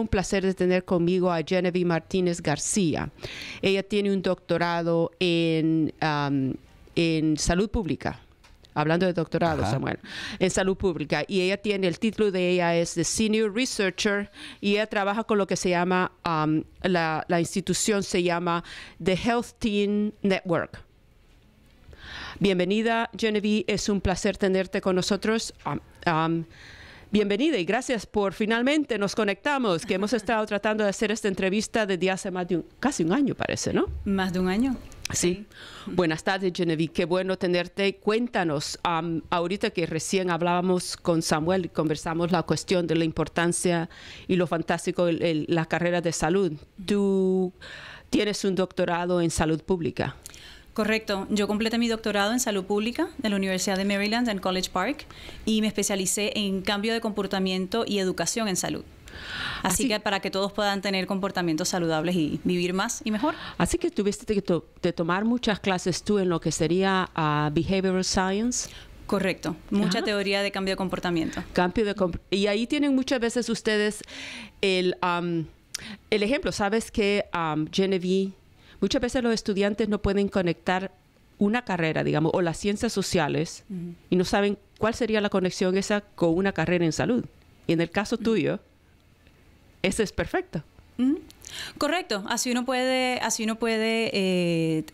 un placer de tener conmigo a Genevieve Martínez García. Ella tiene un doctorado en, en salud pública hablando de doctorado, Samuel, en salud pública. Y ella tiene, el título de ella es de Senior Researcher y ella trabaja con lo que se llama, la, institución se llama The Health Teen Network. Bienvenida, Genevieve, es un placer tenerte con nosotros bienvenida y gracias por finalmente nos conectamos, que hemos estado tratando de hacer esta entrevista desde hace más de casi un año, parece, ¿no? Más de un año. Sí. Buenas tardes, Genevieve. Qué bueno tenerte. Cuéntanos, ahorita que recién hablábamos con Samuel, y conversamos la cuestión de la importancia y lo fantástico de la carrera de salud. Tú tienes un doctorado en salud pública. Correcto. Yo completé mi doctorado en salud pública de la Universidad de Maryland en College Park y me especialicé en cambio de comportamiento y educación en salud. Así, que para que todos puedan tener comportamientos saludables y vivir más y mejor. Así que tuviste que tomar muchas clases tú en lo que sería ah, Behavioral Science. Correcto, mucha teoría de cambio de comportamiento. Cambio de y ahí tienen muchas veces ustedes el, el ejemplo. Sabes que Genevieve Muchas veces los estudiantes no pueden conectar una carrera, digamos, o las ciencias sociales, y no saben cuál sería la conexión esa con una carrera en salud. Y en el caso tuyo, eso es perfecto. Correcto, así uno puede, así puede eh,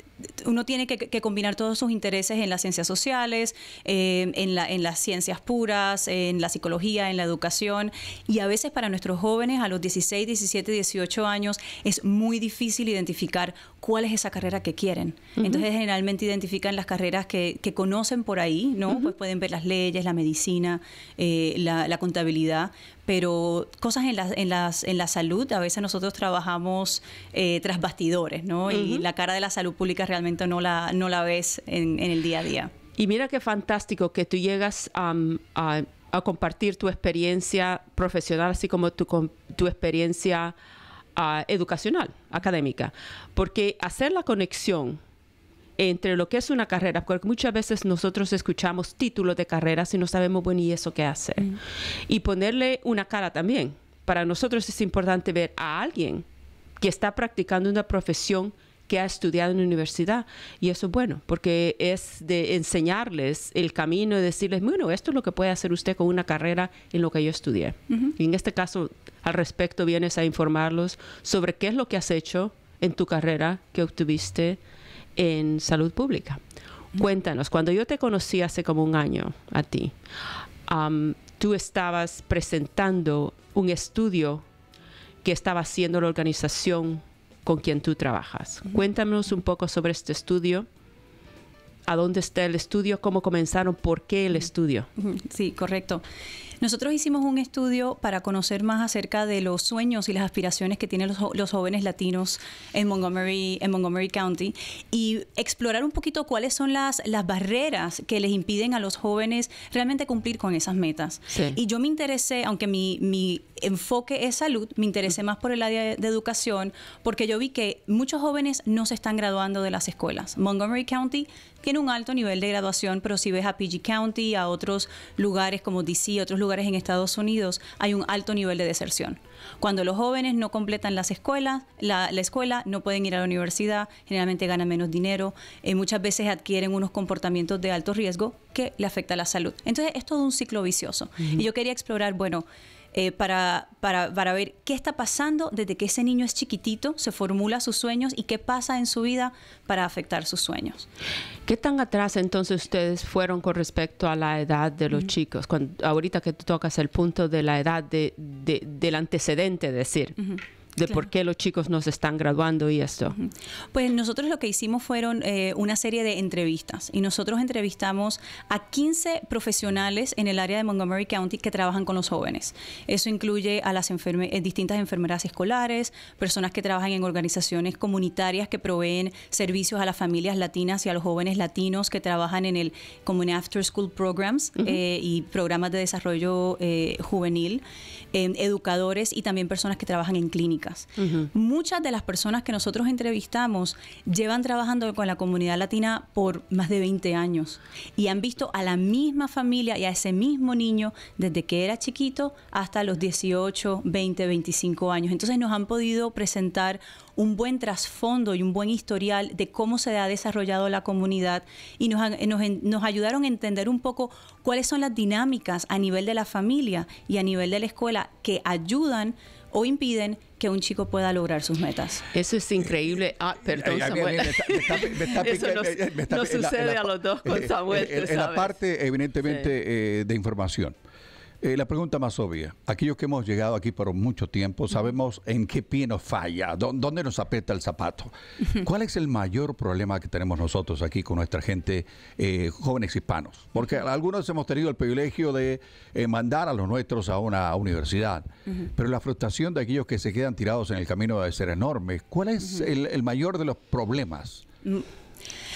uno tiene que, combinar todos sus intereses en las ciencias sociales, eh, en, las ciencias puras, en la psicología, en la educación. Y a veces para nuestros jóvenes a los 16, 17, 18 años es muy difícil identificar cuál es esa carrera que quieren. Entonces generalmente identifican las carreras que, conocen por ahí, ¿no? Pues pueden ver las leyes, la medicina, eh, la, contabilidad, pero cosas en la, las, en la salud, a veces nosotros trabajamos eh, tras bastidores, ¿no? Y la cara de la salud pública realmente no la, no la ves en, el día a día. Y mira qué fantástico que tú llegas a, compartir tu experiencia profesional, así como tu, tu experiencia ah, educacional, académica, porque hacer la conexión entre lo que es una carrera, porque muchas veces nosotros escuchamos títulos de carreras y no sabemos, bueno, ¿y eso qué hace? Mm. Y ponerle una cara también. Para nosotros es importante ver a alguien que está practicando una profesión que ha estudiado en la universidad. Y eso es bueno, porque es de enseñarles el camino y decirles, bueno, esto es lo que puede hacer usted con una carrera en lo que yo estudié. Y en este caso, al respecto, vienes a informarlos sobre qué es lo que has hecho en tu carrera que obtuviste en salud pública. Cuéntanos, cuando yo te conocí hace como un año a ti, tú estabas presentando un estudio que estaba haciendo la organización con quien tú trabajas. Cuéntanos un poco sobre este estudio a dónde está el estudio, cómo comenzaron, por qué el estudio. Sí, correcto. Nosotros hicimos un estudio para conocer más acerca de los sueños y las aspiraciones que tienen los, jóvenes latinos en Montgomery, en Montgomery County y explorar un poquito cuáles son las, las barreras que les impiden a los jóvenes realmente cumplir con esas metas. Y yo me interesé, aunque mi enfoque es salud, me interesé más por el área de educación, porque yo vi que muchos jóvenes no se están graduando de las escuelas. Montgomery County tiene un alto nivel de graduación, pero si ves a PG County, a otros lugares como DC, otros lugares en Estados Unidos, hay un alto nivel de deserción. Cuando los jóvenes no completan las escuelas, la, escuela, no pueden ir a la universidad, generalmente ganan menos dinero, eh, muchas veces adquieren unos comportamientos de alto riesgo que le afecta a la salud. Entonces es todo un ciclo vicioso. Y yo quería explorar, bueno, eh, para, para, para, ver qué está pasando desde que ese niño es chiquitito, se formula sus sueños y qué pasa en su vida para afectar sus sueños. ¿Qué tan atrás entonces ustedes fueron con respecto a la edad de los mm. chicos? Cuando, ahorita que tú tocas el punto de la edad de, del antecedente, decir de por qué los chicos nos están graduando y esto. Pues nosotros lo que hicimos fueron eh, una serie de entrevistas y nosotros entrevistamos a 15 profesionales en el área de Montgomery County que trabajan con los jóvenes. Eso incluye a las eh, distintas enfermeras escolares, personas que trabajan en organizaciones comunitarias que proveen servicios a las familias latinas y a los jóvenes latinos que trabajan en el como after school programs eh, y programas de desarrollo juvenil, educadores y también personas que trabajan en clínicas. Muchas de las personas que nosotros entrevistamos llevan trabajando con la comunidad latina por más de 20 años y han visto a la misma familia y a ese mismo niño desde que era chiquito hasta los 18, 20, 25 años. Entonces nos han podido presentar un buen trasfondo y un buen historial de cómo se ha desarrollado la comunidad y nos, ayudaron a entender un poco cuáles son las dinámicas a nivel de la familia y a nivel de la escuela que ayudan o impiden que un chico pueda lograr sus metas. Eso es increíble. Eh, ah, perdón, eh, Samuel. Eso no eh, sucede a los dos con Samuel. En, la parte, evidentemente, eh, de información. Eh, la pregunta más obvia. Aquellos que hemos llegado aquí por mucho tiempo sabemos en qué pie nos falla, dónde nos aprieta el zapato. ¿Cuál es el mayor problema que tenemos nosotros aquí con nuestra gente, eh, jóvenes hispanos? Porque algunos hemos tenido el privilegio de eh, mandar a los nuestros a una universidad, pero la frustración de aquellos que se quedan tirados en el camino debe ser enorme. ¿Cuál es el, el mayor de los problemas? Mm,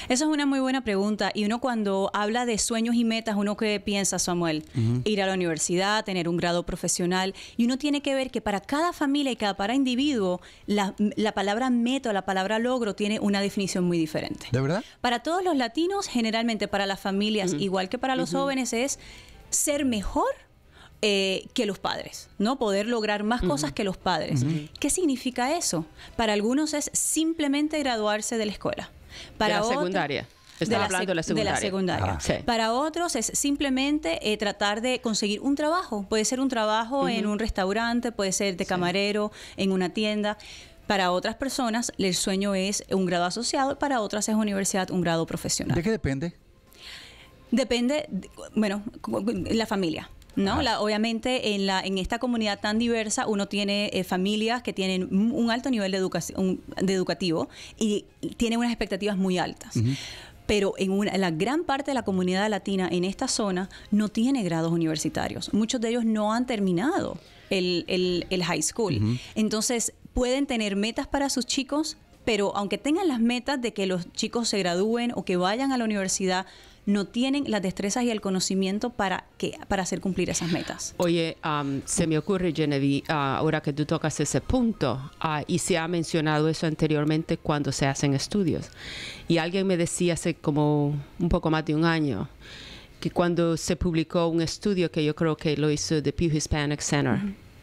esa es una muy buena pregunta. Y uno cuando habla de sueños y metas, uno que piensa, Samuel, ir a la universidad, tener un grado profesional. Y uno tiene que ver que para cada familia y cada para individuo, la, palabra meta o la palabra logro tiene una definición muy diferente. ¿De verdad? Para todos los latinos, generalmente para las familias, igual que para los jóvenes, es ser mejor eh, que los padres, ¿no? Poder lograr más cosas que los padres. ¿Qué significa eso? Para algunos es simplemente graduarse de la escuela para secundaria. hablando de la secundaria. Para otros es simplemente eh, tratar de conseguir un trabajo. Puede ser un trabajo en un restaurante, puede ser de camarero, en una tienda. Para otras personas el sueño es un grado asociado, para otras es universidad, un grado profesional. ¿De qué depende? Depende, bueno, la familia. ¿no? obviamente en, la, en esta comunidad tan diversa uno tiene eh, familias que tienen un alto nivel de, educación, de educativo y tienen unas expectativas muy altas. pero en la gran parte de la comunidad latina en esta zona no tiene grados universitarios. Muchos de ellos no han terminado el, high school. Entonces, pueden tener metas para sus chicos, pero aunque tengan las metas de que los chicos se gradúen o que vayan a la universidad, no tienen las destrezas y el conocimiento para, que, para hacer cumplir esas metas. Oye, se me ocurre, Genevieve, ah, ahora que tú tocas ese punto, ah, y se ha mencionado eso anteriormente cuando se hacen estudios, y alguien me decía hace como un poco más de un año, que cuando se publicó un estudio que yo creo que lo hizo The Pew Hispanic Center,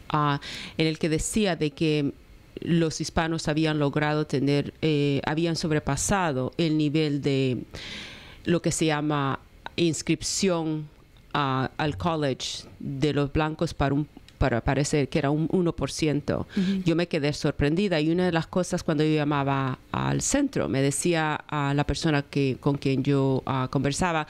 ah, en el que decía de que los hispanos habían logrado tener, eh, habían sobrepasado el nivel de lo que se llama inscripción al college de los blancos para un para parecer que era un 1%. Yo me quedé sorprendida y una de las cosas cuando yo llamaba al centro, me decía a la persona que, con quien yo ah, conversaba,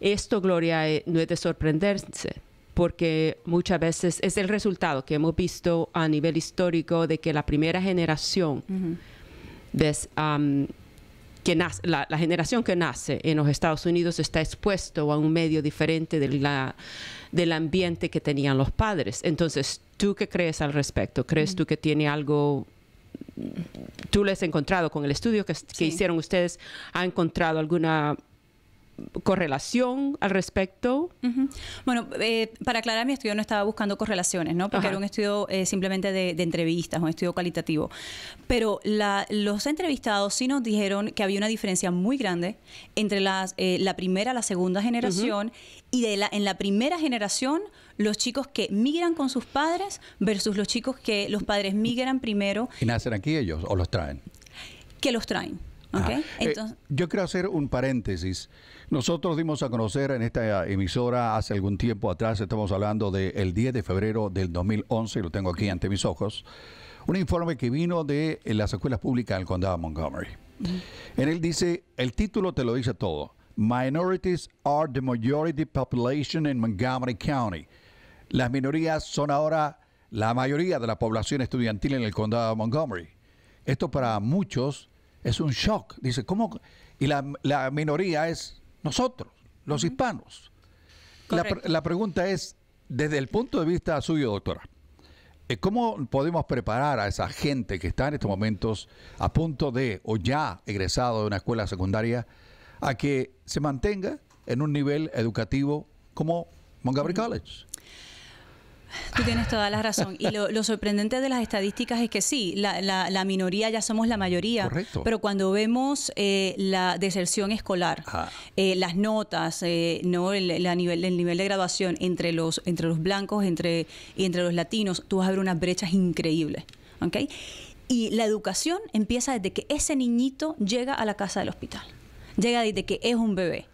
esto, Gloria, eh, no es de sorprenderse porque muchas veces es el resultado que hemos visto a nivel histórico de que la primera generación de que nace, la, generación que nace en los Estados Unidos está expuesto a un medio diferente de la, del ambiente que tenían los padres. Entonces, ¿tú qué crees al respecto? ¿Crees mm. tú que tiene algo tú les has encontrado con el estudio que, que hicieron ustedes, ha encontrado alguna correlación al respecto? Bueno, eh, para aclarar, mi estudio no estaba buscando correlaciones, ¿no? Porque era un estudio eh, simplemente de, entrevistas, un estudio cualitativo. Pero los entrevistados sí nos dijeron que había una diferencia muy grande entre eh, la primera, y la segunda generación, y en la primera generación, los chicos que migran con sus padres versus los chicos que los padres migran primero. ¿Y nacen aquí ellos o los traen? Que los traen Ah, eh, yo quiero hacer un paréntesis. Nosotros dimos a conocer en esta eh, emisora hace algún tiempo atrás, estamos hablando del 10 de febrero del 2011, lo tengo aquí ante mis ojos, un informe que vino de eh, las escuelas públicas del condado de Montgomery. En él dice, el título te lo dice todo, Minorities are the majority population in Montgomery County. Las minorías son ahora la mayoría de la población estudiantil en el condado de Montgomery. Esto para muchos es un shock. Dice, ¿cómo? Y la, la minoría es nosotros, los hispanos. La, la, pregunta es, desde el punto de vista suyo, doctora, eh, ¿cómo podemos preparar a esa gente que está en estos momentos a punto de o ya egresado de una escuela secundaria a que se mantenga en un nivel educativo como Montgomery College? Tú tienes toda la razón. Y lo, sorprendente de las estadísticas es que sí, la, minoría ya somos la mayoría. Pero cuando vemos eh, la deserción escolar, eh, las notas, eh, no el, nivel, el nivel de graduación entre los, entre los blancos entre, y entre los latinos, tú vas a ver unas brechas increíbles. Y la educación empieza desde que ese niñito llega a la casa del hospital. Llega desde que es un bebé.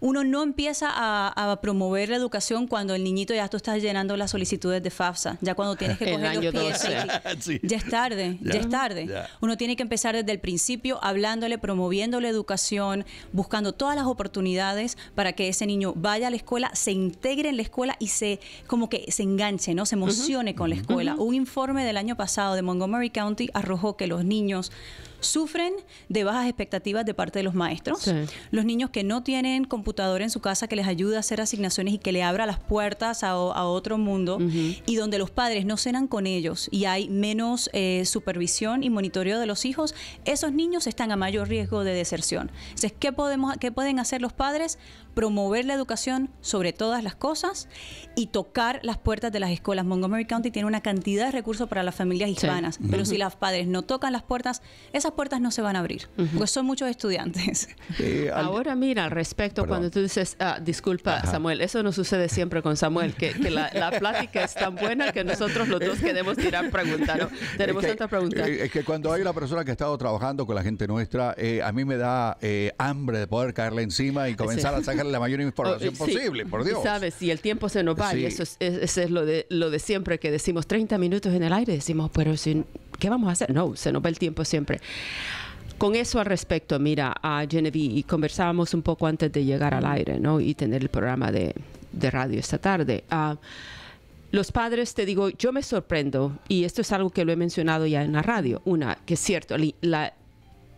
Uno no empieza a, promover la educación cuando el niñito ya tú estás llenando las solicitudes de FAFSA, ya cuando tienes que coger los pies. Ah, ya es tarde, ya, es tarde. Uno tiene que empezar desde el principio hablándole, promoviendo la educación, buscando todas las oportunidades para que ese niño vaya a la escuela, se integre en la escuela y se como que se enganche, ¿no? Se emocione con la escuela. Un informe del año pasado de Montgomery County arrojó que los niños sufren de bajas expectativas de parte de los maestros. Los niños que no tienen computadora en su casa que les ayude a hacer asignaciones y que le abra las puertas a, otro mundo y donde los padres no cenan con ellos y hay menos eh, supervisión y monitoreo de los hijos, esos niños están a mayor riesgo de deserción. Entonces, ¿qué, podemos, qué pueden hacer los padres? promover la educación sobre todas las cosas y tocar las puertas de las escuelas. Montgomery County tiene una cantidad de recursos para las familias hispanas, pero si las padres no tocan las puertas, esas puertas no se van a abrir, pues son muchos estudiantes. Eh, Ahora mira, al respecto, cuando tú dices, ah, disculpa Samuel, eso no sucede siempre con Samuel, que, la, plática es tan buena que nosotros los dos queremos tirar preguntas, tenemos es que, eh, Es que cuando hay una persona que ha estado trabajando con la gente nuestra, eh, a mí me da hambre de poder caerle encima y comenzar a sacar la mayor información oh, eh, posible, por Dios. Sabes, si el tiempo se nos va, y eso es, es, lo, de, lo de siempre, que decimos 30 minutos en el aire, decimos, pero si, ¿qué vamos a hacer? No, se nos va el tiempo siempre. Con eso al respecto, mira, a Genevieve, y conversábamos un poco antes de llegar al aire, ¿no? Y tener el programa de, de radio esta tarde. Ah, los padres, te digo, yo me sorprendo, y esto es algo que lo he mencionado ya en la radio, una, que es cierto, la,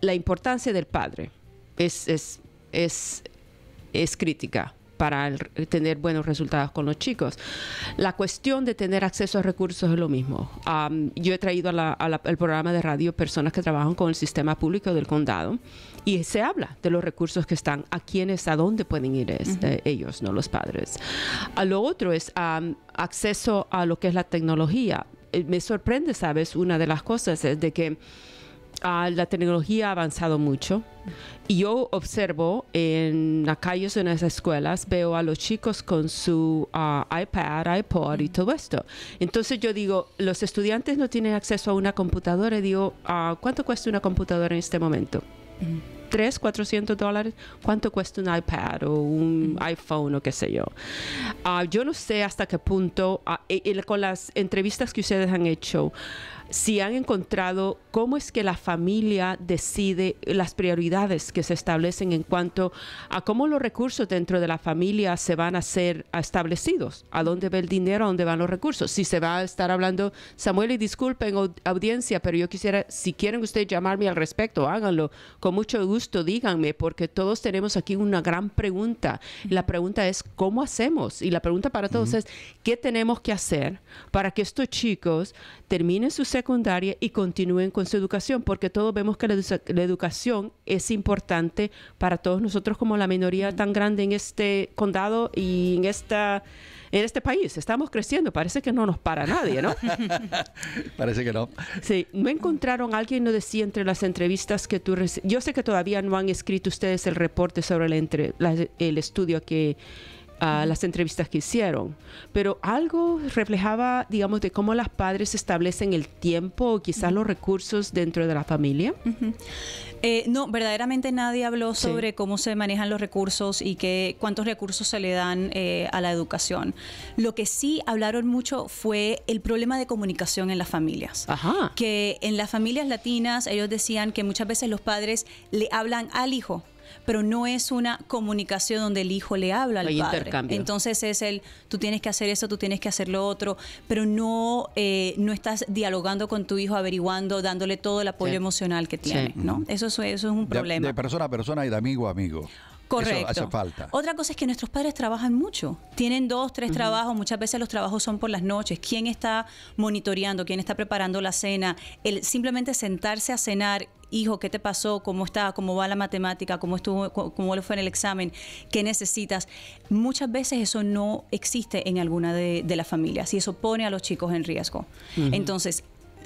la importancia del padre es, es es crítica para tener buenos resultados con los chicos. La cuestión de tener acceso a recursos es lo mismo. yo he traído al programa de radio personas que trabajan con el sistema público del condado y se habla de los recursos que están, a quiénes, a dónde pueden ir es, este, ellos, no los padres. A ah, lo otro es acceso a lo que es la tecnología. Eh, me sorprende, ¿sabes? Una de las cosas es de que Ah, la tecnología ha avanzado mucho. Y yo observo en las calles, en las escuelas, veo a los chicos con su ah, iPad, iPod y todo esto. Entonces yo digo, los estudiantes no tienen acceso a una computadora. Y digo, ah, ¿cuánto cuesta una computadora en este momento? Tres, 400 dólares, ¿cuánto cuesta un iPad o un iPhone o qué sé yo? yo no sé hasta qué punto, e, con las entrevistas que ustedes han hecho, si han encontrado cómo es que la familia decide las prioridades que se establecen en cuanto a cómo los recursos dentro de la familia se van a ser establecidos, a dónde va el dinero, a dónde van los recursos. Si se va a estar hablando, Samuel, y disculpen audiencia, pero yo quisiera, si quieren ustedes llamarme al respecto, háganlo. Con mucho gusto, díganme, porque todos tenemos aquí una gran pregunta. La pregunta es, ¿cómo hacemos? Y la pregunta para todos es, ¿qué tenemos que hacer para que estos chicos terminen sus secundaria y continúen con su educación, porque todos vemos que la, educación es importante para todos nosotros como la minoría tan grande en este condado y en esta en este país. Estamos creciendo, parece que no nos para nadie, ¿no? parece que no. Sí, no encontraron, alguien no decía entre las entrevistas que tú... Yo sé que todavía no han escrito ustedes el reporte sobre entre el estudio que a las entrevistas que hicieron, pero algo reflejaba, digamos, de cómo las padres establecen el tiempo o quizás los recursos dentro de la familia. Eh, no, verdaderamente nadie habló sobre cómo se manejan los recursos y qué, cuántos recursos se le dan eh, a la educación. Lo que sí hablaron mucho fue el problema de comunicación en las familias. Que en las familias latinas ellos decían que muchas veces los padres le hablan al hijo pero no es una comunicación donde el hijo le habla al padre. Intercambio. Entonces es el, tú tienes que hacer eso, tú tienes que hacer lo otro, pero no, eh, no estás dialogando con tu hijo, averiguando, dándole todo el apoyo emocional que tiene, ¿no? Eso, eso, es un problema. De persona a persona y de amigo a amigo. Correcto. hace falta. Otra cosa es que nuestros padres trabajan mucho. Tienen dos, tres trabajos. Muchas veces los trabajos son por las noches. ¿Quién está monitoreando? ¿Quién está preparando la cena? El simplemente sentarse a cenar hijo, ¿qué te pasó? ¿Cómo está? ¿Cómo va la matemática? ¿Cómo estuvo? ¿Cómo le fue en el examen? ¿Qué necesitas? Muchas veces eso no existe en alguna de, las familias y eso pone a los chicos en riesgo. Entonces,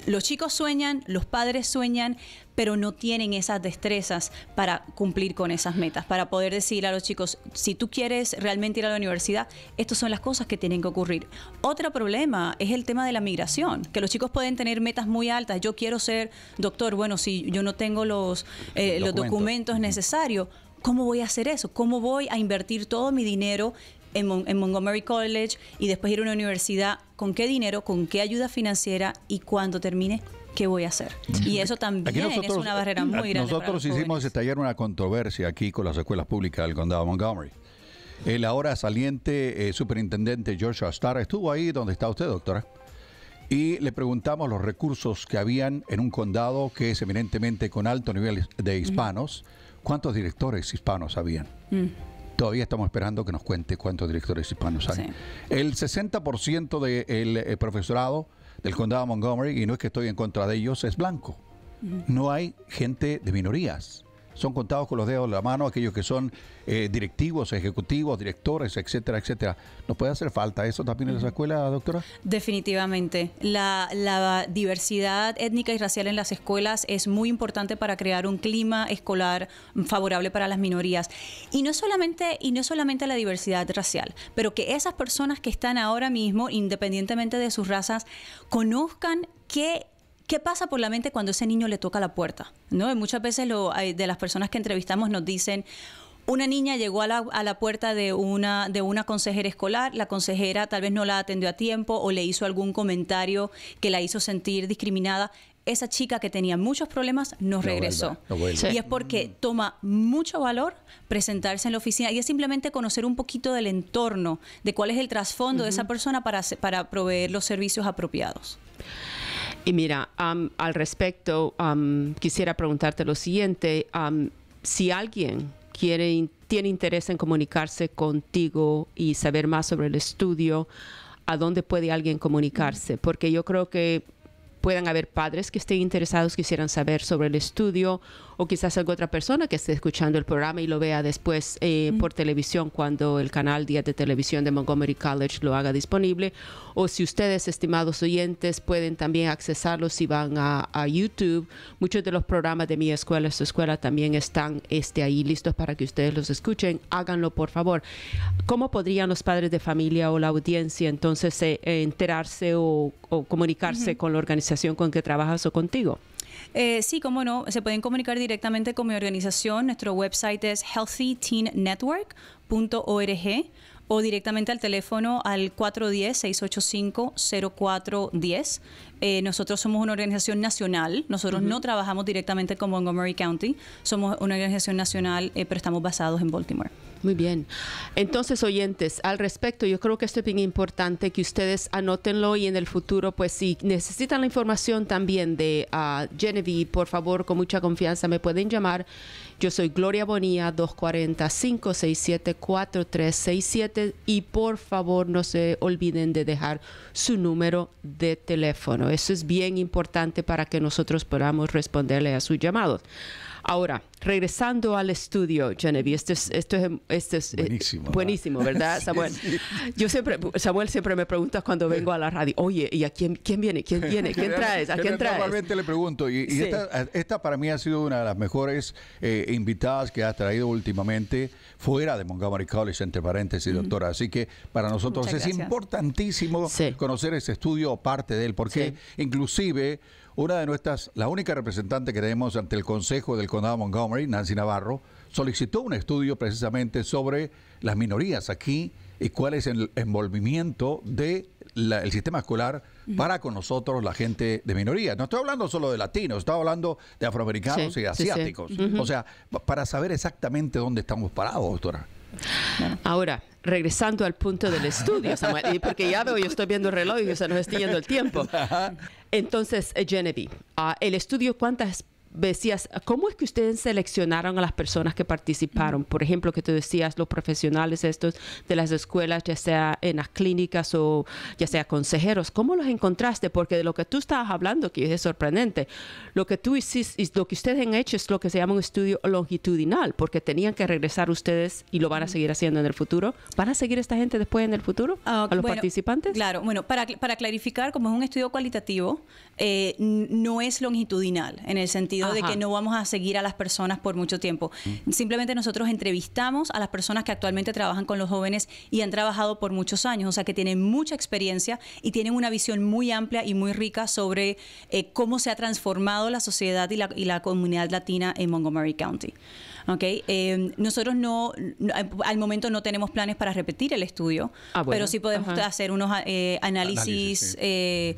los chicos sueñan, los padres sueñan, pero no tienen esas destrezas para cumplir con esas metas, para poder decir a los chicos, si tú quieres realmente ir a la universidad, estas son las cosas que tienen que ocurrir. Otro problema es el tema de la migración, que los chicos pueden tener metas muy altas, yo quiero ser doctor, bueno, si yo no tengo los, eh, los documentos necesarios, ¿cómo voy a hacer eso? ¿Cómo voy a invertir todo mi dinero en, Montgomery College y después ir a una universidad, ¿con qué dinero, con qué ayuda financiera y cuando termine? ¿Qué voy a hacer? Y eso también es una barrera muy grande. Nosotros hicimos estallar una controversia aquí con las escuelas públicas del condado de Montgomery. El ahora saliente eh, superintendente George Astar estuvo ahí donde está usted, doctora. Y le preguntamos los recursos que habían en un condado que es eminentemente con alto nivel de hispanos. ¿Cuántos directores hispanos habían? Mm. Todavía estamos esperando que nos cuente cuántos directores hispanos hay. El 60% del eh, profesorado del condado de Montgomery, y no es que estoy en contra de ellos, es blanco. No hay gente de minorías son contados con los dedos de la mano aquellos que son eh, directivos, ejecutivos, directores, etcétera, etcétera. ¿Nos puede hacer falta eso también en las escuelas, doctora? Definitivamente. La, diversidad étnica y racial en las escuelas es muy importante para crear un clima escolar favorable para las minorías. Y no solamente, y no solamente la diversidad racial, pero que esas personas que están ahora mismo, independientemente de sus razas, conozcan qué ¿Qué pasa por la mente cuando ese niño le toca la puerta? ¿No? muchas veces de las personas que entrevistamos nos dicen, una niña llegó a la, puerta de una, de una consejera escolar, la consejera tal vez no la atendió a tiempo o le hizo algún comentario que la hizo sentir discriminada. Esa chica que tenía muchos problemas no regresó. Y es porque toma mucho valor presentarse en la oficina y es simplemente conocer un poquito del entorno, de cuál es el trasfondo de esa persona para, para proveer los servicios apropiados. Y mira, al respecto, quisiera preguntarte lo siguiente. si alguien quiere, tiene interés en comunicarse contigo y saber más sobre el estudio, ¿a dónde puede alguien comunicarse? Porque yo creo que puedan haber padres que estén interesados, quisieran saber sobre el estudio o quizás alguna otra persona que esté escuchando el programa y lo vea después eh, por televisión cuando el canal Día de Televisión de Montgomery College lo haga disponible, o si ustedes, estimados oyentes, pueden también accesarlos si van a, YouTube. Muchos de los programas de mi escuela, su escuela, también están este, ahí listos para que ustedes los escuchen. Háganlo, por favor. ¿Cómo podrían los padres de familia o la audiencia entonces eh, enterarse o, comunicarse con la organización con que trabajas o contigo? Eh, sí, cómo no, se pueden comunicar directamente con mi organización. Nuestro website es healthyteennetwork.org o directamente al teléfono al 410-685-0410. Eh, nosotros somos una organización nacional, nosotros no trabajamos directamente con Montgomery County, somos una organización nacional, eh, pero estamos basados en Baltimore. Muy bien. Entonces, oyentes, al respecto, yo creo que esto es bien importante que ustedes anotenlo. y en el futuro, pues si necesitan la información también de uh, Genevieve, por favor, con mucha confianza me pueden llamar. Yo soy Gloria Bonilla, 240-567-4367 y por favor no se olviden de dejar su número de teléfono. Eso es bien importante para que nosotros podamos responderle a sus llamados. Ahora, regresando al estudio, Genevieve, esto es, esto es, es buenísimo, eh, buenísimo ¿verdad, Samuel? Yo siempre, Samuel siempre me preguntas cuando vengo a la radio, oye, ¿y a quién, quién viene? ¿Quién viene? ¿Quién traes? ¿A quién traes? Normalmente le pregunto, y, esta, para mí ha sido una de las mejores eh, invitadas que ha traído últimamente fuera de Montgomery College, entre paréntesis, doctora. Así que para nosotros es importantísimo conocer ese estudio o parte de él, porque inclusive una de nuestras, la única representante que tenemos ante el Consejo del Condado de Montgomery, Nancy Navarro, solicitó un estudio precisamente sobre las minorías aquí y cuál es el envolvimiento del el sistema escolar para con nosotros, la gente de minoría. No estoy hablando solo de latinos, estoy hablando de afroamericanos y asiáticos. O sea, para saber exactamente dónde estamos parados, doctora. Ahora, regresando al punto del estudio, Samuel, porque ya veo, yo estoy viendo el reloj o se no estoy yendo el tiempo. Entonces, eh, Genevieve, ah, el estudio, ¿cuántas decías, ¿cómo es que ustedes seleccionaron a las personas que participaron? Por ejemplo, que tú decías, los profesionales estos de las escuelas, ya sea en las clínicas o ya sea consejeros, ¿cómo los encontraste? Porque de lo que tú estabas hablando, que es sorprendente, lo que tú hiciste, lo que ustedes han hecho es lo que se llama un estudio longitudinal, porque tenían que regresar ustedes y lo van a seguir haciendo en el futuro. ¿Van a seguir esta gente después en el futuro? Ah, ¿A los participantes? Claro, bueno, para, para clarificar, como es un estudio cualitativo, eh, no es longitudinal en el sentido de que no vamos a seguir a las personas por mucho tiempo. Mm. Simplemente nosotros entrevistamos a las personas que actualmente trabajan con los jóvenes y han trabajado por muchos años, o sea que tienen mucha experiencia y tienen una visión muy amplia y muy rica sobre eh, cómo se ha transformado la sociedad y la, comunidad latina en Montgomery County. Okay. Em, nosotros no, al momento no tenemos planes para repetir el estudio, ah, pero sí podemos hacer unos eh, análisis, eh,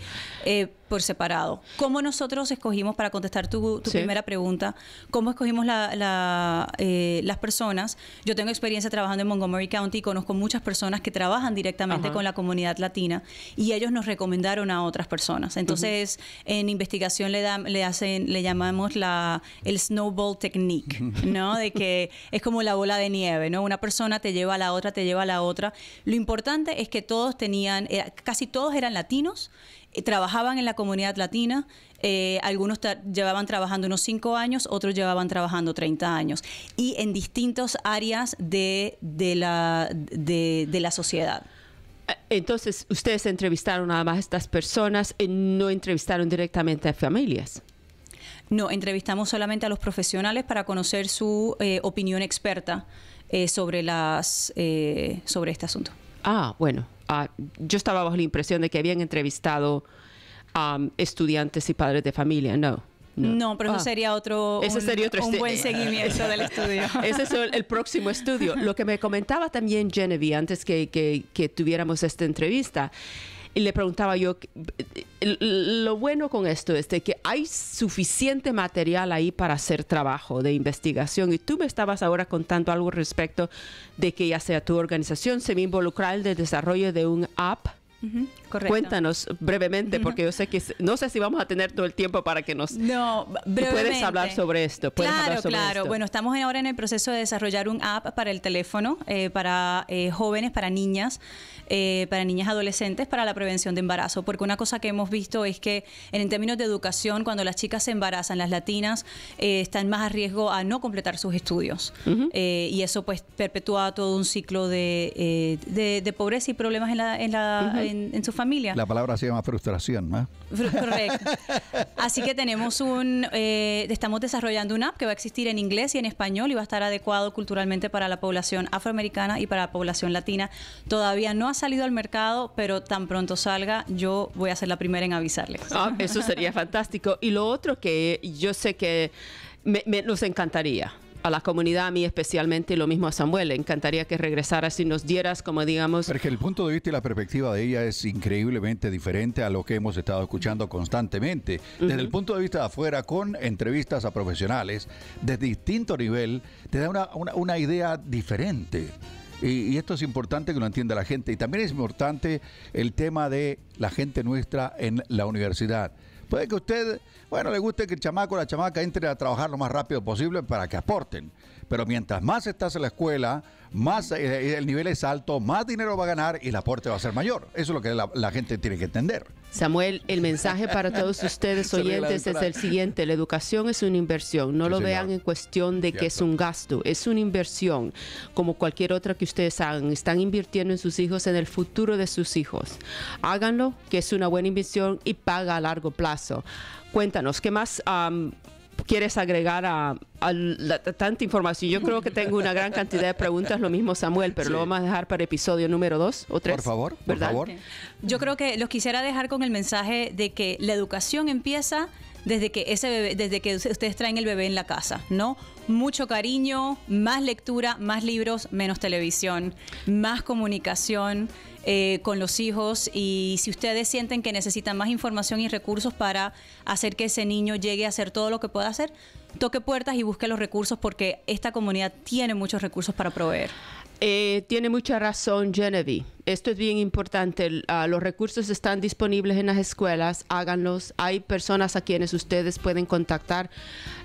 por separado. ¿Cómo nosotros escogimos, para contestar tu, primera pregunta, cómo escogimos eh, las personas? Yo tengo experiencia trabajando en Montgomery County y conozco muchas personas que trabajan directamente con la comunidad latina y ellos nos recomendaron a otras personas. Entonces, en investigación le, le, hacen, le llamamos la, el snowball technique, ¿no? De que es como la bola de nieve, ¿no? Una persona te lleva a la otra, te lleva a la otra. Lo importante es que todos tenían, casi todos eran latinos eh, trabajaban en la comunidad latina, eh, algunos llevaban trabajando unos 5 años, otros llevaban trabajando 30 años, y en distintas áreas de, la, de, la sociedad. Eh, entonces, ustedes entrevistaron nada más estas personas, no entrevistaron directamente a familias. No, entrevistamos solamente a los profesionales para conocer su opinión experta sobre, las, sobre este asunto. Ah, bueno, Ah, yo estaba bajo la impresión de que habían entrevistado um, estudiantes y padres de familia, no. No. pero eso ah. sería otro, ese un, sería otro este- buen seguimiento del estudio. ese es el, próximo estudio. Lo que me comentaba también Genevieve antes que tuviéramos esta entrevista y le preguntaba yo, eh, eh, lo bueno con esto es que hay suficiente material ahí para hacer trabajo de investigación y tú me estabas ahora contando algo respecto de que ya sea tu organización se va a en el desarrollo de un app Cuéntanos brevemente, porque yo sé que no sé si vamos a tener todo el tiempo para que nos... No, Puedes hablar sobre esto. claro, claro. Bueno, estamos ahora en el proceso de desarrollar un app para el teléfono, eh, para eh, jóvenes, para niñas, eh, para niñas adolescentes, para la prevención de embarazo. Porque una cosa que hemos visto es que en términos de educación, cuando las chicas se embarazan, las latinas están más a riesgo a no completar sus estudios. y eso pues perpetúa todo un ciclo de, pobreza y problemas en la... En la en, su familia. La palabra se llama frustración, ¿no? correcto. Así que tenemos un, eh, estamos desarrollando una app que va a existir en inglés y en español y va a estar adecuado culturalmente para la población afroamericana y para la población latina. Todavía no ha salido al mercado, pero tan pronto salga, yo voy a ser la primera en avisarles. Ah, eso sería fantástico. Y lo otro que yo sé que nos encantaría a la comunidad, a mí especialmente, y lo mismo a Samuel. Encantaría que regresaras y nos dieras, como digamos... Porque el punto de vista y la perspectiva de ella es increíblemente diferente a lo que hemos estado escuchando constantemente. Desde el punto de vista de afuera, con entrevistas a profesionales de distinto nivel, te da una, idea diferente. Y, y, esto es importante que lo entienda la gente. Y también es importante el tema de la gente nuestra en la universidad. Puede que usted, bueno, le guste que el chamaco o la chamaca entre a trabajar lo más rápido posible para que aporten. Pero mientras más estás en la escuela, más eh, eh, el nivel es alto, más dinero va a ganar y el aporte va a ser mayor. Eso es lo que la, gente tiene que entender. Samuel, el mensaje para todos ustedes oyentes es el siguiente. La educación es una inversión. No lo vean en cuestión de que es un gasto. Es una inversión, como cualquier otra que ustedes hagan. Están invirtiendo en sus hijos, en el futuro de sus hijos. Háganlo, que es una buena inversión y paga a largo plazo. Cuéntanos, ¿qué más quieres agregar a, tanta información? Yo creo que tengo una gran cantidad de preguntas, lo mismo Samuel, pero lo vamos a dejar para episodio número 2 o tres Por favor, por favor. Yo creo que los quisiera dejar con el mensaje de que la educación empieza desde que ese desde que ustedes traen el bebé en la casa, ¿no? Mucho cariño, más lectura, más libros, menos televisión, más comunicación. Eh, con los hijos y si ustedes sienten que necesitan más información y recursos para hacer que ese niño llegue a hacer todo lo que pueda hacer, toque puertas y busque los recursos porque esta comunidad tiene muchos recursos para proveer. Eh, tiene mucha razón Genevieve. Esto es bien importante. Ah, los recursos están disponibles en las escuelas. Háganlos. Hay personas a quienes ustedes pueden contactar.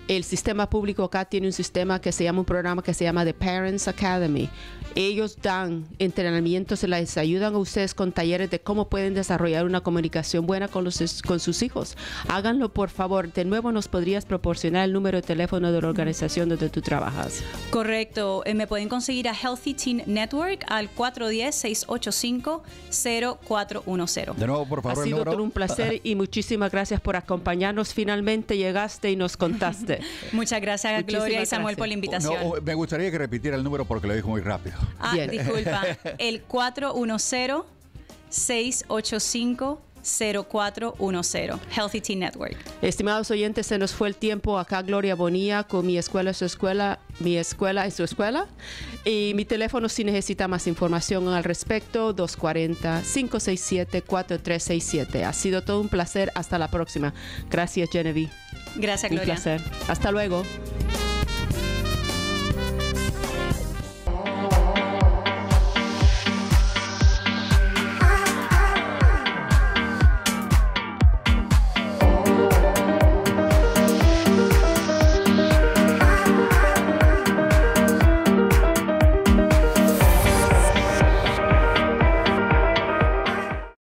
El sistema público acá tiene un sistema que se llama un programa que se llama The Parents Academy. Ellos dan entrenamientos, les ayudan a ustedes con talleres de cómo pueden desarrollar una comunicación buena con, los, con sus hijos. Háganlo, por favor. De nuevo, ¿nos podrías proporcionar el número de teléfono de la organización donde tú trabajas? Correcto. Eh, me pueden conseguir a Healthy Teen Network al 410-685-0410. De nuevo, por favor. Ha sido un placer y muchísimas gracias por acompañarnos. Finalmente llegaste y nos contaste. Muchas gracias, Gloria y Samuel, por la invitación. Oh, me gustaría que repitiera el número porque lo dijo muy rápido. Ah, disculpa. El 410 685 0410, Healthy Teen Network. Estimados oyentes, se nos fue el tiempo acá Gloria Bonilla con Mi Escuela es su Escuela, Mi Escuela es su Escuela. Y mi teléfono si necesita más información al respecto, 240-567-4367. Ha sido todo un placer, hasta la próxima. Gracias Genevieve. Gracias Gloria. Un placer. Hasta luego.